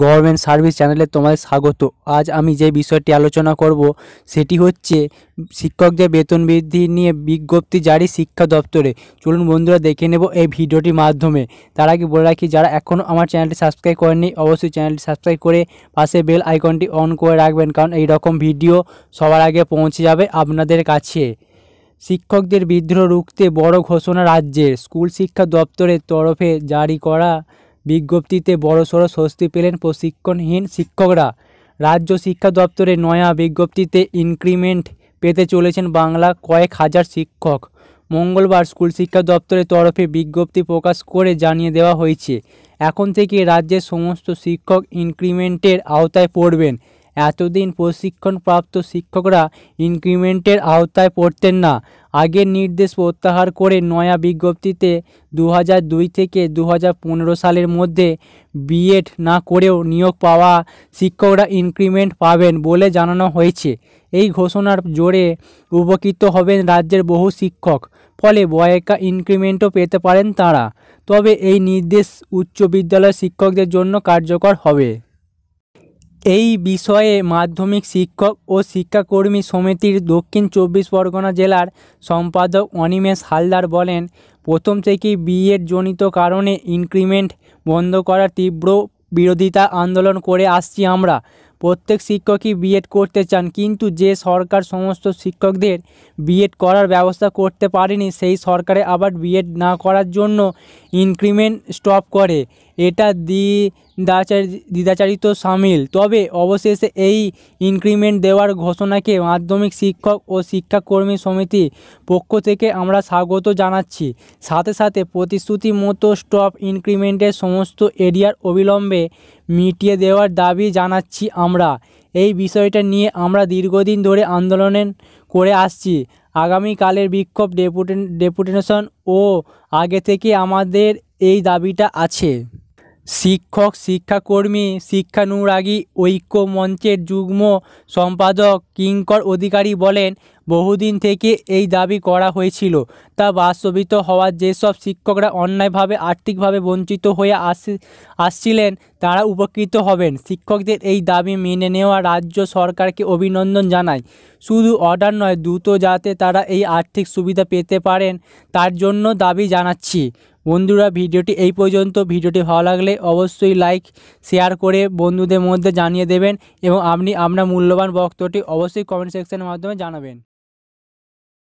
government service চ্যানেলে তোমাদের স্বাগত আজ আমি যে বিষয়টি আলোচনা করব সেটি হচ্ছে শিক্ষকদের বেতন বৃদ্ধি নিয়ে বিজ্ঞপ্তি জারি শিক্ষা দপ্তরে চলুন বন্ধুরা দেখে নেব এই ভিডিওটির মাধ্যমে তার আগে বলে রাখি যারা এখনও আমার চ্যানেলটি সাবস্ক্রাইব করেননি অবশ্যই চ্যানেলটি সাবস্ক্রাইব করে পাশে বেল আইকনটি অন করে রাখবেন কারণ এই রকম ভিডিও সবার আগে পৌঁছে যাবে আপনাদের কাছে শিক্ষকদের বিদ্রোহ রুখতে বড় ঘোষণা রাজ্যের স্কুল শিক্ষা দপ্তরের তরফে জারি করা বিজ্ঞপ্তিতে বড়সড় স্বস্তি পেলেন প্রশিক্ষণহীন শিক্ষকরা রাজ্য শিক্ষা দপ্তরের নয়া বিজ্ঞপ্তিতে ইনক্রিমেন্ট পেতে চলেছেন বাংলা কয়েক হাজার শিক্ষক মঙ্গলবার স্কুল শিক্ষা দপ্তরের তরফে বিজ্ঞপ্তি প্রকাশ করে জানিয়ে দেওয়া হয়েছে এখন থেকে রাজ্যের সমস্ত শিক্ষক ইনক্রিমেন্টের আওতায় পড়বেন এতদিন প্রশিক্ষণপ্রাপ্ত শিক্ষকরা ইনক্রিমেন্টের আওতায় পড়তেন না আগের নির্দেশ প্রত্যাহার করে নয়া বিজ্ঞপ্তিতে দু থেকে দু সালের মধ্যে বিএড না করেও নিয়োগ পাওয়া শিক্ষকরা ইনক্রিমেন্ট পাবেন বলে জানানো হয়েছে এই ঘোষণার জোরে উপকৃত হবেন রাজ্যের বহু শিক্ষক ফলে বয়েকা ইনক্রিমেন্টও পেতে পারেন তারা তবে এই নির্দেশ উচ্চ বিদ্যালয় শিক্ষকদের জন্য কার্যকর হবে এই বিষয়ে মাধ্যমিক শিক্ষক ও শিক্ষাকর্মী সমিতির দক্ষিণ চব্বিশ পরগনা জেলার সম্পাদক অনিমেষ হালদার বলেন প্রথম থেকেই বিয়ের জনিত কারণে ইনক্রিমেন্ট বন্ধ করার তীব্র বিরোধিতা আন্দোলন করে আসছি আমরা প্রত্যেক শিক্ষকই বিএড করতে চান কিন্তু যে সরকার সমস্ত শিক্ষকদের বিএড করার ব্যবস্থা করতে পারেনি সেই সরকারে আবার বিএড না করার জন্য ইনক্রিমেন্ট স্টপ করে এটা দ্বিদাচারি দ্বিধাচারিত সামিল তবে অবশেষে এই ইনক্রিমেন্ট দেওয়ার ঘোষণাকে মাধ্যমিক শিক্ষক ও শিক্ষাকর্মী সমিতি পক্ষ থেকে আমরা স্বাগত জানাচ্ছি সাথে সাথে প্রতিশ্রুতি মতো স্টপ ইনক্রিমেন্টের সমস্ত এরিয়ার অবিলম্বে মিটিয়ে দেওয়ার দাবি জানাচ্ছি আমরা এই বিষয়টা নিয়ে আমরা দীর্ঘদিন ধরে আন্দোলন করে আসছি আগামীকালের বিক্ষোভ ডেপুটে ডেপুটেশন ও আগে থেকে আমাদের এই দাবিটা আছে শিক্ষক শিক্ষাকর্মী শিক্ষানুরাগী ঐক্য মঞ্চের যুগ্ম সম্পাদক কিঙ্কর অধিকারী বলেন বহুদিন থেকে এই দাবি করা হয়েছিল তা বাস্তবিত হওয়ার যেসব শিক্ষকরা অন্যায়ভাবে আর্থিকভাবে বঞ্চিত হয়ে আসছিলেন তারা উপকৃত হবেন শিক্ষকদের এই দাবি মেনে নেওয়া রাজ্য সরকারকে অভিনন্দন জানায় শুধু অর্ডার নয় দ্রুত যাতে তারা এই আর্থিক সুবিধা পেতে পারেন তার জন্য দাবি জানাচ্ছি বন্ধুরা ভিডিওটি এই পর্যন্ত ভিডিওটি ভালো লাগলে অবশ্যই লাইক শেয়ার করে বন্ধুদের মধ্যে জানিয়ে দেবেন এবং আপনি আপনার মূল্যবান বক্তব্যটি অবশ্যই কমেন্ট সেকশনের মাধ্যমে জানাবেন